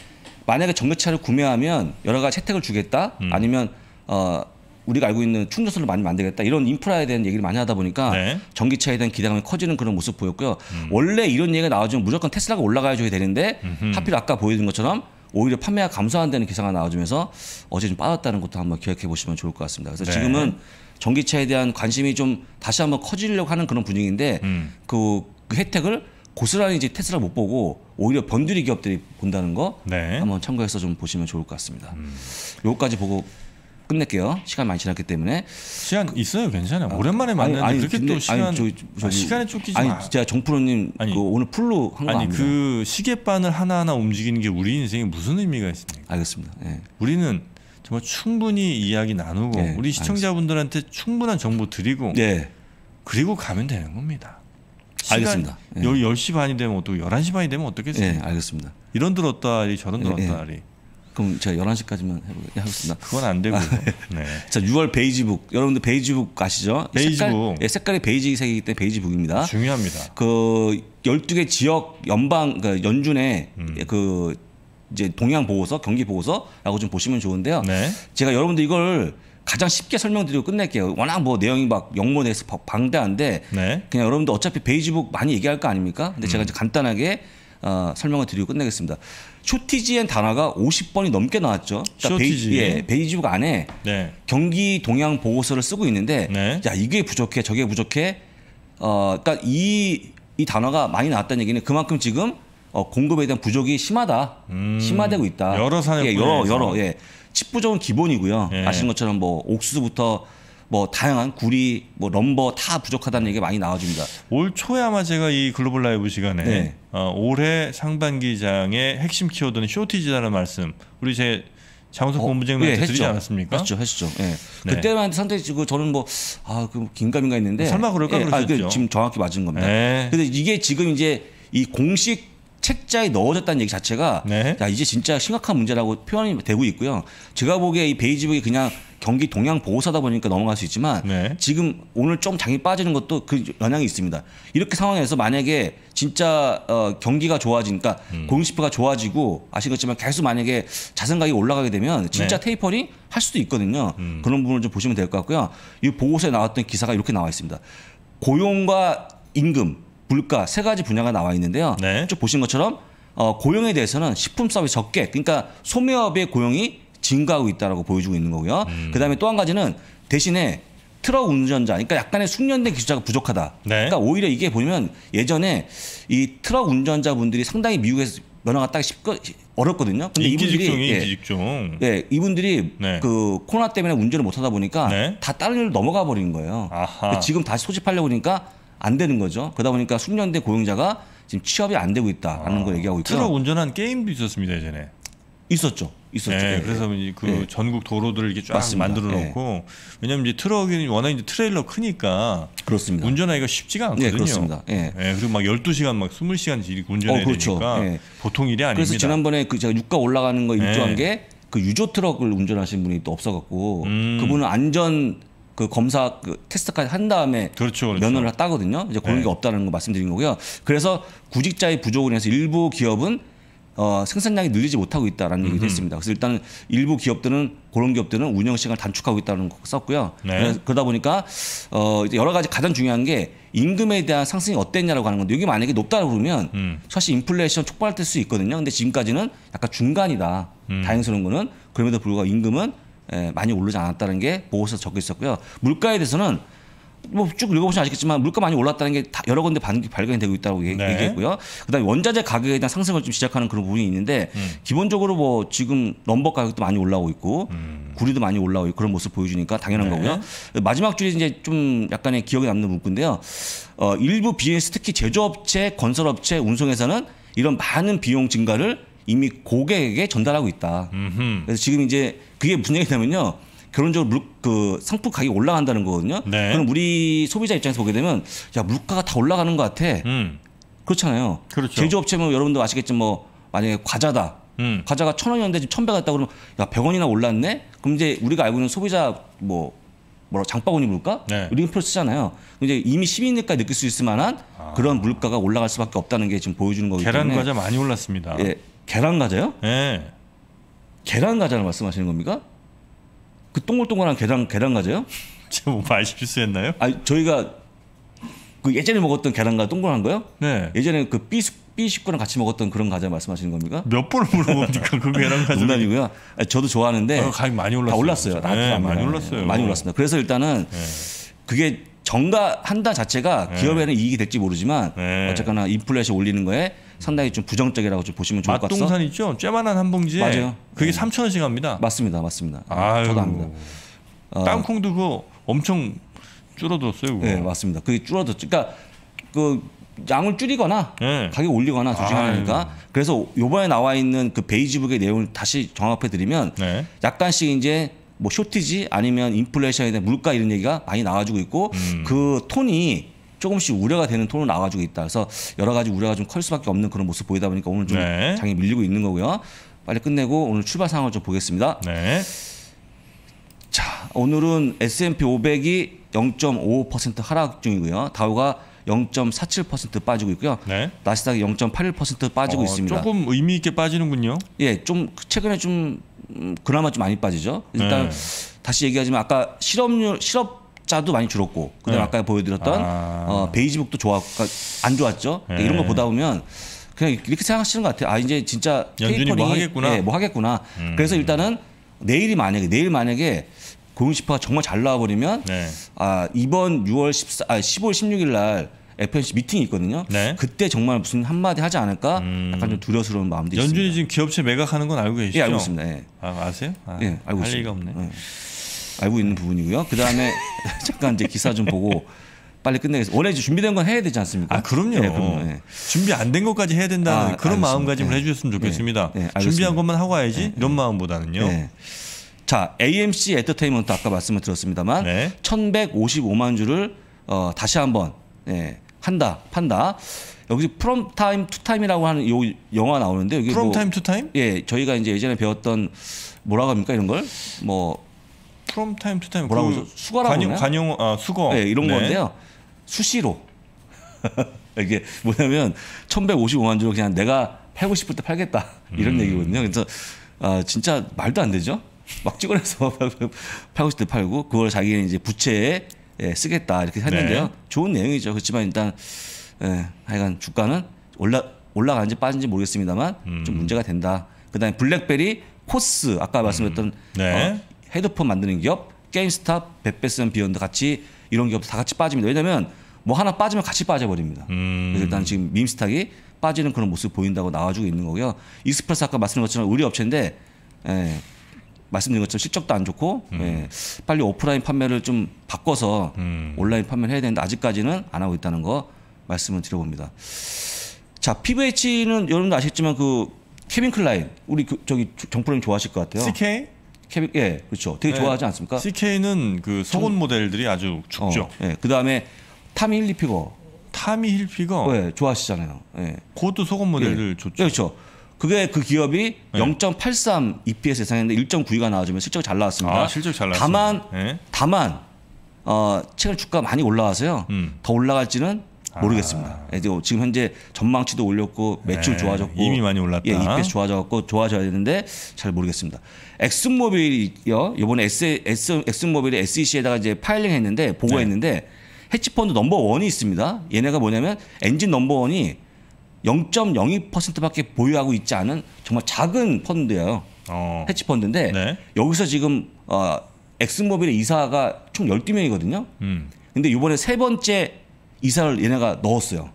만약에 정유차를 구매하면 여러 가지 혜택을 주겠다, 음. 아니면 어, 우리가 알고 있는 충전소를 많이 만들겠다 이런 인프라에 대한 얘기를 많이 하다 보니까 네. 전기차에 대한 기대감이 커지는 그런 모습 보였고요. 음. 원래 이런 얘기가 나와주면 무조건 테슬라가 올라가 줘야 되는데 음흠. 하필 아까 보여준 것처럼 오히려 판매가 감소한다는 기사가 나와주면서 어제 좀 빠졌다는 것도 한번 기억해 보시면 좋을 것 같습니다. 그래서 네. 지금은 전기차에 대한 관심이 좀 다시 한번 커지려고 하는 그런 분위기인데 음. 그, 그 혜택을 고스란히 이제 테슬라 못 보고 오히려 번드리 기업들이 본다는 거 네. 한번 참고해서 좀 보시면 좋을 것 같습니다. 음. 요거까지 보고 끝낼게요. 시간 많이 지났기 때문에 시간 있어요, 괜찮아요. 아, 오랜만에 만났는데 아니, 그렇게 근데, 또 시간 아, 아니, 저기, 저 시간에 쫓기지 아니, 마. 제가 정프로님 아니, 그 오늘 풀로 한거 아니 아그 시계바늘 하나 하나 움직이는 게 우리 인생에 무슨 의미가 있습니까? 알겠습니다. 네. 우리는 뭐 충분히 이야기 나누고 네, 우리 시청자분들한테 알겠습니다. 충분한 정보 드리고 네. 그리고 가면 되는 겁니다. 알겠습니다. 예. 10시 반이 되면 어떻게 11시 반이 되면 어떻겠어요? 예, 알겠습니다. 이런 들었다리 저런 들었다리. 예, 예. 그럼 제가 11시까지만 해보겠습니다. 그건 안되고 아, 예. 네. 자, 6월 베이지북. 여러분들 베이지북 아시죠? 베이지북. 색깔, 이 베이지색이기 때문에 베이지북입니다. 중요합니다. 그 12개 지역 연방 그러니까 연준의 음. 그 이제 동향 보고서, 경기 보고서라고 좀 보시면 좋은데요. 네. 제가 여러분들 이걸 가장 쉽게 설명드리고 끝낼게요. 워낙 뭐 내용이 막 영문에서 방대한데 네. 그냥 여러분들 어차피 베이지북 많이 얘기할 거 아닙니까? 근데 음. 제가 이제 간단하게 어, 설명을 드리고 끝내겠습니다. 쇼티지엔 단어가 50번이 넘게 나왔죠. 그러니까 베이, 예, 베이지북 안에 네. 경기 동향 보고서를 쓰고 있는데 네. 야 이게 부족해 저게 부족해. 어, 그러니까 이, 이 단어가 많이 나왔다는 얘기는 그만큼 지금 어, 공급에 대한 부족이 심하다, 음, 심화되고 있다. 여러 산업 예, 여러 여러 예. 칩 부족은 기본이고요. 예. 아시는 것처럼 뭐 옥수수부터 뭐 다양한 구리, 뭐 럼버 다 부족하다는 얘기 많이 나와줍니다. 올 초에 아마 제가 이 글로벌 라이브 시간에 네. 어, 올해 상반기장의 핵심 키워드는 쇼티지라는 말씀 우리 제 장우석 어, 본부장님 예, 드리지 않았습니까? 했죠, 했죠. 예. 네. 그때만 상태지 저는 뭐아그 긴가민가 했는데 설마 그럴까 예, 그랬죠. 아, 그 지금 정확히 맞은 겁니다. 예. 근데 이게 지금 이제 이 공식 책자에 넣어졌다는 얘기 자체가 네. 야 이제 진짜 심각한 문제라고 표현이 되고 있고요. 제가 보기에 이 베이지북이 그냥 경기 동향 보고사다 보니까 넘어갈 수 있지만 네. 지금 오늘 좀 장이 빠지는 것도 그 영향이 있습니다. 이렇게 상황에서 만약에 진짜 어, 경기가 좋아지니까 그러니까 음. 공시표가 좋아지고 아시겠지만 계속 만약에 자산가격이 올라가게 되면 진짜 네. 테이퍼링 할 수도 있거든요. 음. 그런 부분을 좀 보시면 될 것 같고요. 이 보고서에 나왔던 기사가 이렇게 나와 있습니다. 고용과 임금 물가 세 가지 분야가 나와 있는데요. 네. 쭉 보신 것처럼 어, 고용에 대해서는 식품 서비스 적게 그러니까 소매업의 고용이 증가하고 있다라고 보여주고 있는 거고요. 음. 그다음에 또 한 가지는 대신에 트럭 운전자, 그러니까 약간의 숙련된 기술자가 부족하다. 네. 그러니까 오히려 이게 보면 예전에 이 트럭 운전자분들이 상당히 미국에서 면허가 딱 쉽거 어렵거든요. 근데 이분들이 직종이, 예, 인기직종. 예, 이분들이 네. 그 코로나 때문에 운전을 못 하다 보니까 네. 다 다른 일로 넘어가 버린 거예요. 지금 다시 소집하려고 하니까 그러니까 안 되는 거죠. 그러다 보니까 숙련된 고용자가 지금 취업이 안 되고 있다라는 아, 걸 얘기하고 있고요. 트럭 운전한 게임도 있었습니다 예전에. 있었죠. 있었죠. 네, 네. 그래서 이그 네. 전국 도로들을 이렇게 쫙 맞습니다. 만들어 네. 놓고 왜냐하면 이제 트럭이 워낙 이제 트레일러 크니까 그렇습니다. 운전하기가 쉽지가 네, 않거든요. 네, 그렇습니다. 네, 예. 그리고 막 12시간 막 20시간 운전해야 어, 그렇죠. 되니까 보통 일이 아닙니다. 그래서 지난번에 그 제가 유가 올라가는 거 일조한 게 그 유조 트럭을 운전하시 분이 또 없어갖고 음. 그분은 안전 그 검사 그 테스트까지 한 다음에 그렇죠, 그렇죠. 면허를 따거든요. 이제 고객이 네. 없다는 거 말씀드린 거고요. 그래서 구직자의 부족으로 인해서 일부 기업은 어, 생산량이 늘리지 못하고 있다라는 음흠. 얘기도 했습니다. 그래서 일단은 일부 기업들은 고런 기업들은 운영 시간을 단축하고 있다는 거 썼고요. 네. 그러다 보니까 어, 이제 여러 가지 가장 중요한 게 임금에 대한 상승이 어땠냐라고 하는 건데 여기 만약에 높다고 그러면 음. 사실 인플레이션 촉발될 수 있거든요. 근데 지금까지는 약간 중간이다. 음. 다행스러운 거는 그럼에도 불구하고 임금은 예, 많이 오르지 않았다는 게 보고서 적혀 있었고요. 물가에 대해서는 뭐쭉 읽어보시면 아시겠지만 물가 많이 올랐다는 게 여러 군데 발견이 되고 있다고 네. 얘기했고요. 그다음에 원자재 가격에 대한 상승을 좀 시작하는 그런 부분이 있는데 음. 기본적으로 뭐 지금 럼버 가격도 많이 올라오고 있고 음. 구리도 많이 올라오고 있고 그런 모습 보여주니까 당연한 네. 거고요. 마지막 줄이 이제 좀 약간의 기억에 남는 문구인데요. 어, 일부 비즈니스 특히 제조업체, 건설업체, 운송에서는 이런 많은 비용 증가를 이미 고객에게 전달하고 있다. 음흠. 그래서 지금 이제 그게 무슨 얘기냐면요. 결론적으로 물, 그 상품 가격이 올라간다는 거거든요. 네. 그럼 우리 소비자 입장에서 보게 되면 야 물가가 다 올라가는 것 같아. 음. 그렇잖아요. 그렇죠. 제조업체면 뭐 여러분도 아시겠지만 뭐 만약에 과자다. 음. 과자가 천 원이었는데 지금 천백 원다 그러면 야 백 원이나 올랐네. 그럼 이제 우리가 알고 있는 소비자 뭐 뭐라 장바구니 물가? 네. 링표를 쓰잖아요. 이제 이미 시민들까지 느낄 수 있을 만한 아. 그런 물가가 올라갈 수밖에 없다는 게 지금 보여주는 거기 때문에 계란 과자 많이 올랐습니다. 예, 계란 과자요? 예. 계란 과자를 말씀하시는 겁니까? 그 동글동글한 계란 계란 과자요? [laughs] 제가 뭐말 실수했나요? 아 저희가 그 예전에 먹었던 계란 과자 동그란 거요? 네. 예전에 그 B B19랑 같이 먹었던 그런 과자 말씀하시는 겁니까? 몇 번을 물어봅니까? 그 계란 과자. 농담이고요. 아 저도 좋아하는데 아, 가격 많이 올랐어요. 다 올랐어요. 네, 많이 올랐어요. 많이 올랐습니다. 그래서 일단은 네. 그게 정가한다 자체가 네. 기업에는 이익이 될지 모르지만 네. 어쨌거나 인플레이션 올리는 거에 상당히 좀 부정적이라고 좀 보시면 좋을 것 같아서 맛동산 있죠? 쬐만한 한 봉지 맞아요. 그게 네. 3천 원씩 합니다. 맞습니다, 맞습니다. 아유. 저도 합니다. 어. 땅콩도 그 엄청 줄어들었어요. 그거. 네, 맞습니다. 그게 줄어들었죠. 그러니까 그 양을 줄이거나 네. 가격 올리거나 둘 중에 하나니까 그래서 요번에 나와 있는 그 베이지북의 내용을 다시 정합해 드리면 네. 약간씩 이제 뭐 쇼티지 아니면 인플레이션에 대한 물가 이런 얘기가 많이 나와주고 있고 음. 그 톤이 조금씩 우려가 되는 톤으로 나와주고 있다. 그래서 여러 가지 우려가 좀클 수밖에 없는 그런 모습 보이다 보니까 오늘 좀 네. 장이 밀리고 있는 거고요. 빨리 끝내고 오늘 출발 상황을 좀 보겠습니다. 네. 자, 오늘은 S&P 500이 0.55% 하락 중이고요. 다우가 0.47% 빠지고 있고요. 네. 나스닥이 0.81% 빠지고 어, 있습니다. 조금 의미 있게 빠지는군요. 예, 좀 최근에 좀 음, 그나마 좀 많이 빠지죠. 일단 네. 다시 얘기하지만 아까 실업률 실업 자도 많이 줄었고 그다음 네. 아까 보여드렸던 아. 어, 베이지북도 좋았 그러니까 안 좋았죠. 그러니까 이런 걸 보다 보면 그냥 이렇게 생각하시는 것 같아요. 아 이제 진짜 연준이 뭐 하겠구나. 네, 뭐 하겠구나. 음. 그래서 일단은 내일이 만약에 내일 만약에 고용지표가 정말 잘 나와버리면 네. 아 이번 6월 14, 아 15월 16일 날 FOMC 미팅이 있거든요. 네. 그때 정말 무슨 한마디 하지 않을까 음. 약간 좀 두려스러운 마음도 연준이 있습니다. 연준이 지금 기업체 매각하는 건 알고 계시죠? 예, 알고 있습니다. 예. 아, 아세요? 아, 예, 알고 있습니다. 할 얘기가 없네. 예. 알고 있는 부분이고요. 그 다음에 [laughs] 잠깐 이제 기사 좀 보고 빨리 끝내겠습니다. 원래 이제 준비된 건 해야 되지 않습니까? 아 그럼요. 네, 그럼 네. 준비 안 된 것까지 해야 된다는 아, 그런 알겠습니다. 마음가짐을 네. 해주셨으면 네. 좋겠습니다. 네, 준비한 것만 하고 와야지 이런 마음보다는요. 자 AMC 엔터테인먼트 아까 말씀을 들었습니다만 1,155만 주를 어, 다시 한번 예, 한다 판다. 여기 프롬타임 투타임이라고 하는 요 영화 나오는데 여기 프롬타임 투타임? 뭐 예, 저희가 이제 예전에 배웠던 뭐라고 합니까 이런 걸? 뭐 프롬 타임 투 타임 뭐라고 그 수거라고 관용 관용 아 수거 네, 이런 네. 건데요 수시로 [laughs] 이게 뭐냐면 1,155만 주로 그냥 내가 팔고 싶을 때 팔겠다 음. 이런 음. 얘기거든요. 그래서 아 진짜 말도 안 되죠. 막 찍어내서 [laughs] 팔고 싶을 때 팔고 그걸 자기는 이제 부채에 예, 쓰겠다 이렇게 했는데요. 네. 좋은 내용이죠. 그렇지만 일단 예, 하여간 주가는 올라 올라가는지 빠진지 모르겠습니다만 음. 좀 문제가 된다. 그다음에 블랙베리 코스 아까 음. 말씀드렸던 음. 네. 어, 헤드폰 만드는 기업, 게임스탑, 베베슨 비욘드 같이 이런 기업 다 같이 빠집니다. 왜냐하면 뭐 하나 빠지면 같이 빠져버립니다. 음. 그래서 일단 지금 밈스탁이 빠지는 그런 모습 보인다고 나와주고 있는 거고요. 익스프레스 아까 말씀드린 것처럼 우리 업체인데 예, 말씀드린 것처럼 실적도 안 좋고 음. 예, 빨리 오프라인 판매를 좀 바꿔서 음. 온라인 판매를 해야 되는데 아직까지는 안 하고 있다는 거 말씀을 드려봅니다. 자, PVH는 여러분도 아시겠지만 그 케빈 클라인 우리 그 저기 정프로님 좋아하실 것 같아요. CK 케빈 예 그렇죠. 되게 네. 좋아하지 않습니까? CK는 그 속옷 모델들이 아주 죽죠. 어, 예. 그 다음에 타미 힐리피거. 타미 힐피거. 예, 좋아하시잖아요. 예. 그것도 속옷 모델들 예. 좋죠. 예, 그렇죠. 그게 그 기업이 예. 0.83 EPS 예상했는데 1.92가 나와주면 실적이 잘 나왔습니다. 아, 실적 잘 나왔습니다. 다만 네. 다만 어, 최근 주가 많이 올라와서요. 음. 더 올라갈지는 아. 모르겠습니다. 아. 지금 현재 전망치도 올렸고 매출 네, 좋아졌고 이미 많이 올랐다. 예, e p 좋아졌고 좋아져야 되는데 잘 모르겠습니다. 엑슨모빌이요. 요번에 S, S, 엑슨모빌이 SEC에다가 이제 파일링했는데 보고했는데 네. 해치펀드 넘버 원이 있습니다. 얘네가 뭐냐면 엔진 넘버 원이 0.02%밖에 보유하고 있지 않은 정말 작은 펀드예요. 어. 해치펀드인데 네. 여기서 지금 어, 엑슨모빌의 이사가 총 열두 명이거든요 음. 근데 이번에 세 번째 이사를 얘네가 넣었어요.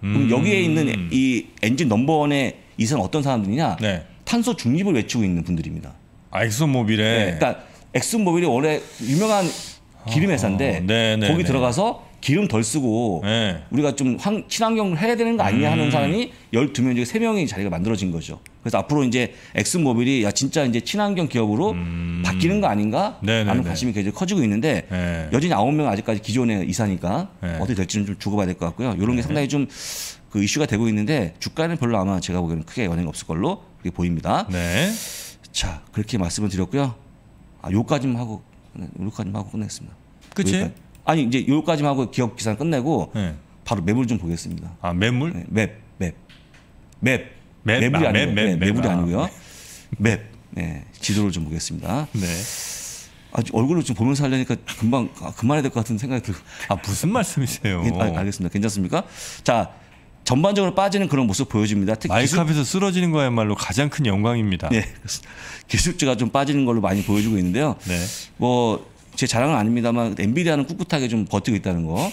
그럼 음. 여기에 있는 이 엔진 넘버원의 이사는 어떤 사람들이냐? 네. 탄소 중립을 외치고 있는 분들입니다. 아, 엑소모빌에. 네, 그러니까 엑소모빌이 원래 유명한 기름 회사인데 어, 아, 네, 네, 거기 네. 들어가서 기름 덜 쓰고 네. 우리가 좀 환, 친환경을 해야 되는 거 아니냐 하는 음. 사람이 열두 명 중에 세명의 자리가 만들어진 거죠. 그래서 앞으로 이제 엑스모빌이 야 진짜 이제 친환경 기업으로 음. 바뀌는 거 아닌가? 네네네. 네, 라는 네. 관심이 굉장히 커지고 있는데 네. 여전히 아홉 명 아직까지 기존의 이사니까 네. 어떻게 될지는 좀 주고봐야 될 것 같고요. 이런 게 네. 상당히 좀 그 이슈가 되고 있는데 주가는 별로 아마 제가 보기에는 크게 연행 없을 걸로 그게 보입니다. 자 그렇게 말씀을 드렸고요. 아, 요까지만 하고 요까지만 하고 끝냈습니다 그치? 여기까지. 아니 이제 요까지만 하고 기업 기사 끝내고 네. 바로 맵을 좀 보겠습니다. 아 맵물? 네, 맵, 맵, 맵, 맵, 맵이 아, 아니고 맵, 맵, 네, 맵, 맵이 아, 아니고요. [laughs] 맵, 네, 지도를 좀 보겠습니다. 네. 아, 얼굴을 좀 보면서 하려니까 금방 아, 그만해야 될 것 같은 생각이 들아 무슨 말씀이세요? 아, 알겠습니다. 괜찮습니까? 자. 전반적으로 빠지는 그런 모습 보여집니다. 마이크 앞에서 쓰러지는 거야말로 가장 큰 영광입니다. 네, 기술주가 좀 빠지는 걸로 많이 보여주고 있는데요. 네. 뭐제 자랑은 아닙니다만 엔비디아는 꿋꿋하게 좀 버티고 있다는 거.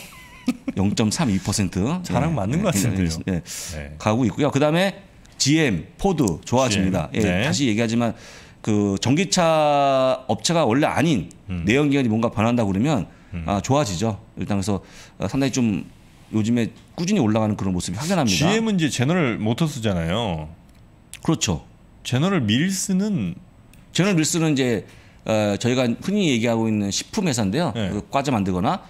0.32% [laughs] 자랑 예, 맞는 네, 것 같은데요. 예, 네, 네. 가고 있고요. 그다음에 GM, 포드 좋아집니다. GM. 예, 네. 다시 얘기하지만 그 전기차 업체가 원래 아닌 음. 내연기관이 뭔가 변한다 그러면 음. 아, 좋아지죠. 일단 그래서 아, 상당히 좀 요즘에 꾸준히 올라가는 그런 모습이 확연합니다. GM은 이제 제너럴 모터스잖아요. 그렇죠. 제너럴 밀스는 제너럴 밀스는 이제 어, 저희가 흔히 얘기하고 있는 식품 회사인데요. 네. 그 과자 만들거나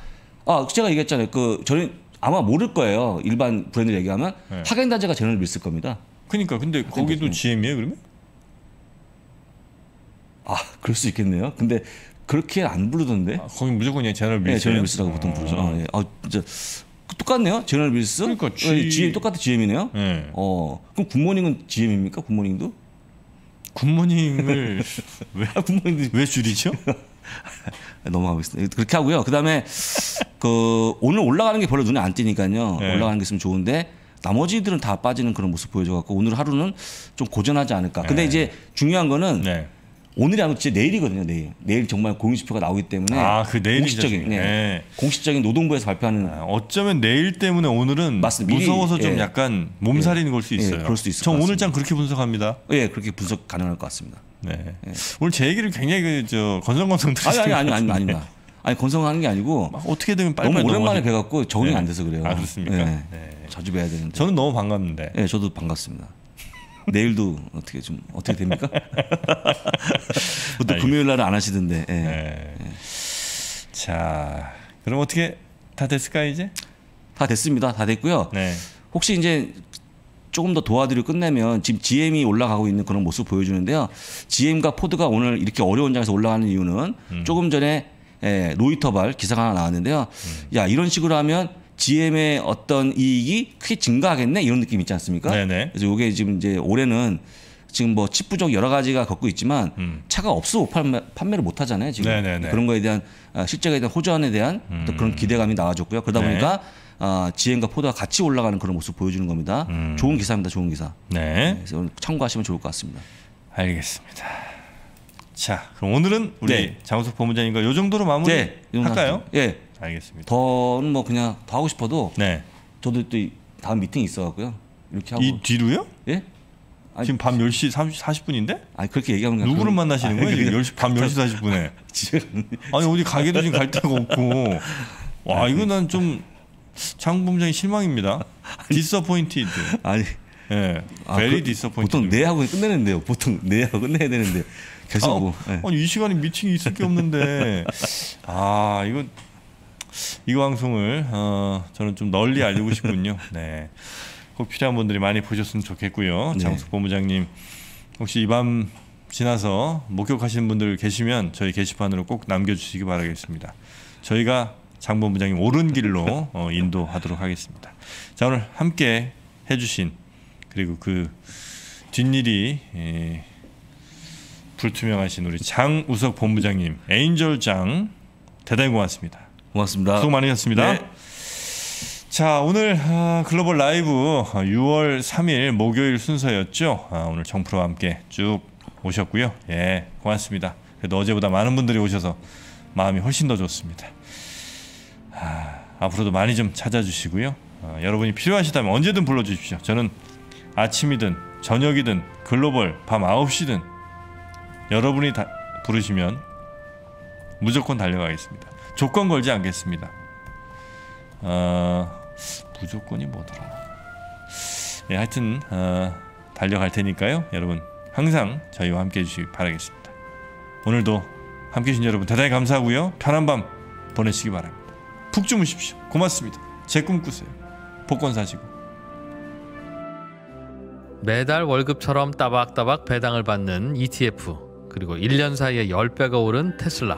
아 제가 얘기했잖아요. 그 저는 아마 모를 거예요. 일반 브랜드 얘기하면 네. 하겐다즈가 제일 너 밀쓸 겁니다. 그러니까 근데 거기도 GM이에요 그러면? 아 그럴 수 있겠네요. 근데 그렇게 안 부르던데? 아, 거기 무조건 그냥 제널 밀스. 네, 제널 밀스라고 보통 아. 부르죠. 아, 예. 아 진짜 똑같네요. 제너럴 밀스. 그러니까 어, 예, G... 네, GM 똑같은 GM이네요. 네. 어 그럼 굿모닝은 GM입니까? 굿모닝도? 굿모닝을 [laughs] 왜, 굿모닝. 아, 왜 줄이죠? 너무 [laughs] 하고 있습니다 그렇게 하고요. 그다음에 그 오늘 올라가는 게 별로 눈에 안 띄니까요. 네. 올라가는 게 있으면 좋은데 나머지들은 다 빠지는 그런 모습 보여줘갖고 오늘 하루는 좀 고전하지 않을까. 근데 네. 이제 중요한 거는 네. 오늘이 아니고 진짜 내일이거든요. 내일. 내일 정말 고용지표가 나오기 때문에 아, 그 공식적인 네. 네. 공식적인 노동부에서 발표하는 아, 어쩌면 내일 때문에 오늘은 맞습니다. 무서워서 좀 예. 약간 몸살인 예. 걸수 예, 있어요. 예, 그럴 수 있을 전 오늘 장 그렇게 분석합니다. 예, 그렇게 분석 가능할 것 같습니다. 네. 예. 오늘 제 얘기를 굉장히 그저 건성건성 들으시 아니 아니 아니 아니 아니 건성하는 게 아니고 어떻게 되면 빨리 너무 오랜만에 뵈 갖고 적응이 안 돼서 그래요. 아, 그렇습니까? 네. 네. 자주 뵈야 되는데. 저는 너무 반갑는데. 예, 저도 반갑습니다. 내일도 어떻게 좀 어떻게 됩니까? 또 [laughs] 금요일 날안 하시던데. 예. 네. 자, 그럼 어떻게 다 됐을까요 이제? 다 됐습니다. 다 됐고요. 네. 혹시 이제 조금 더 도와드리고 끝내면 지금 GM이 올라가고 있는 그런 모습 보여주는데요. GM과 포드가 오늘 이렇게 어려운 장에서 올라가는 이유는 음. 조금 전에 예, 로이터발 기사가 하나 나왔는데요. 음. 야 이런 식으로 하면 GM의 어떤 이익이 크게 증가하겠네 이런 느낌 있지 않습니까? 네네. 그래서 이게 지금 이제 올해는 지금 뭐 칩부족 여러 가지가 걷고 있지만 음. 차가 없어 판매, 판매를 못 하잖아요 지금 네네네. 그런 거에 대한 아, 실적에 대한 호전에 대한 음. 그런 기대감이 나와줬고요 그러다 네. 보니까 아, GM과 포드가 같이 올라가는 그런 모습 보여주는 겁니다 음. 좋은 기사입니다 좋은 기사 네. 네. 그래서 오늘 참고하시면 좋을 것 같습니다 알겠습니다 자 그럼 오늘은 우리 네. 장우석 본부장님과 이 정도로 마무리 네. 할까요? 예. 알겠습니다. 더는 뭐 그냥 더 하고 싶어도 네. 저도 또 다음 미팅 이 있어갖고요. 이렇게 하고 이 뒤로요? 예? 아니, 지금 밤 10시 30, 40분인데? 아니 그렇게 얘기하면 누구를 그런... 만나시는 거예요? [laughs] 지금 10시, 밤 10시 40분에 아니 어디 가게도 지금 갈 데가 없고 [laughs] 와 이거 난좀장부장이 실망입니다 디서포인티드 아니 베리 디서포인티드 예, 아, 그 보통 네 하고 끝내는데요 보통 네 하고 끝내야 되는데 아, 계속 아, 뭐, 네. 아니 이 시간에 미팅이 있을 게 없는데 아 이거 이 방송을 어, 저는 좀 널리 알리고 싶군요. [laughs] 네. 꼭 필요한 분들이 많이 보셨으면 좋겠고요. 네. 장숙 본부장님 혹시 이 밤 지나서 목격하신 분들 계시면 저희 게시판으로 꼭 남겨주시기 바라겠습니다. 저희가 장 본부장님 옳은 길로 어, 인도하도록 하겠습니다. 자 오늘 함께 해주신 그리고 그 뒷일이 예, 불투명하신 우리 장우석 본부장님, 에인절 장 대단히 고맙습니다. 고맙습니다. 수고 많으셨습니다. 네. 자 오늘 아, 글로벌 라이브 6월 아, 3일 목요일 순서였죠. 아, 오늘 정프로와 함께 쭉 오셨고요. 예 고맙습니다. 그래도 어제보다 많은 분들이 오셔서 마음이 훨씬 더 좋습니다. 아, 앞으로도 많이 좀 찾아주시고요. 아, 여러분이 필요하시다면 언제든 불러주십시오. 저는 아침이든 저녁이든 글로벌 밤 9시든 여러분이 부르시면 무조건 달려가겠습니다. 조건 걸지 않겠습니다. 어, 무조건이 뭐더라? 예, 하여튼 어, 달려갈 테니까요, 여러분 항상 저희와 함께 해주시기 바라겠습니다. 오늘도 함께 해주신 여러분 대단히 감사하고요, 편한 밤 보내시기 바랍니다. 푹 주무십시오. 고맙습니다. 제 꿈 꾸세요. 복권 사시고. 매달 월급처럼 따박따박 배당을 받는 ETF 그리고 1년 사이에 10배가 오른 테슬라